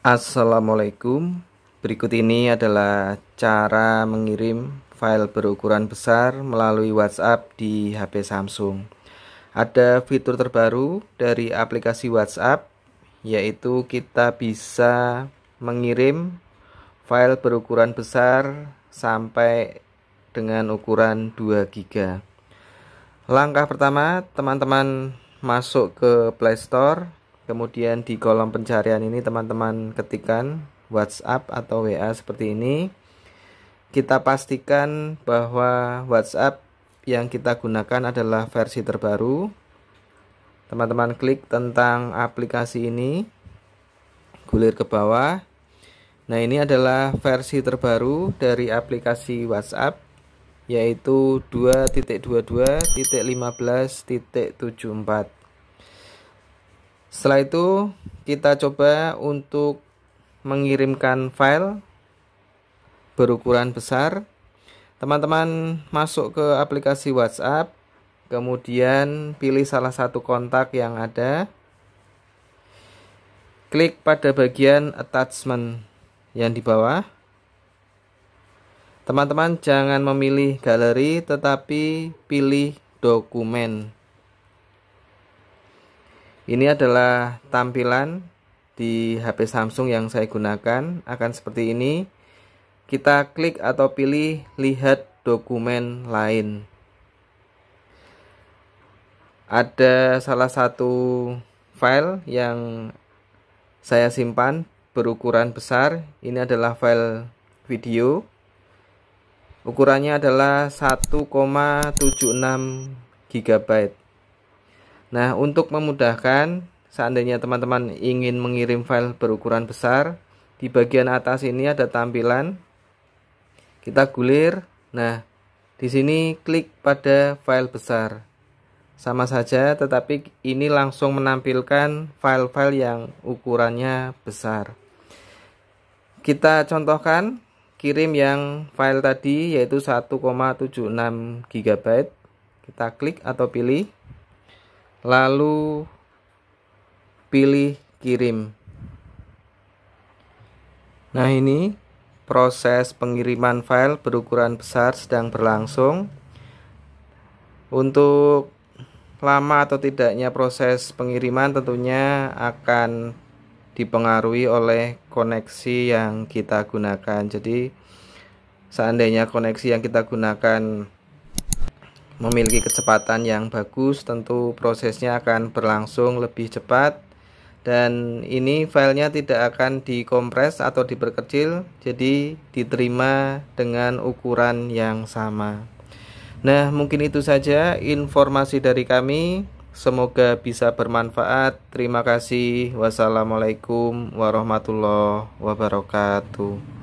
Assalamualaikum. Berikut ini adalah cara mengirim file berukuran besar melalui WhatsApp di HP Samsung. Ada fitur terbaru dari aplikasi WhatsApp yaitu kita bisa mengirim file berukuran besar sampai dengan ukuran 2 GB. Langkah pertama, teman-teman masuk ke Play Store, kemudian di kolom pencarian ini teman-teman ketikkan WhatsApp atau WA seperti ini. Kita pastikan bahwa WhatsApp yang kita gunakan adalah versi terbaru. Teman-teman klik tentang aplikasi ini, gulir ke bawah, Nah, ini adalah versi terbaru dari aplikasi WhatsApp yaitu 2.22.15.74. Setelah itu, kita coba untuk mengirimkan file berukuran besar. Teman-teman masuk ke aplikasi WhatsApp, kemudian pilih salah satu kontak yang ada. Klik pada bagian attachment yang di bawah. Teman-teman jangan memilih galeri tetapi pilih dokumen. Ini adalah tampilan di HP Samsung yang saya gunakan akan seperti ini. Kita klik atau pilih lihat dokumen lain. Ada salah satu file yang saya simpan berukuran besar. Ini adalah file video. Ukurannya adalah 1,76 GB. Nah, untuk memudahkan, seandainya teman-teman ingin mengirim file berukuran besar, di bagian atas ini ada tampilan. Kita gulir. Nah, di sini klik pada file besar sama saja, tetapi ini langsung menampilkan file-file yang ukurannya besar kita contohkan kirim yang file tadi yaitu 1,76 GB kita klik atau pilih lalu pilih kirim nah ini proses pengiriman file berukuran besar sedang berlangsung untuk lama atau tidaknya proses pengiriman tentunya akan dipengaruhi oleh koneksi yang kita gunakan. Jadi seandainya koneksi yang kita gunakan memiliki kecepatan yang bagus, tentu prosesnya akan berlangsung lebih cepat dan ini filenya tidak akan dikompres atau diperkecil, jadi diterima dengan ukuran yang sama. Nah, mungkin itu saja informasi dari kami. Semoga bisa bermanfaat. Terima kasih. Wassalamualaikum warahmatullahi wabarakatuh.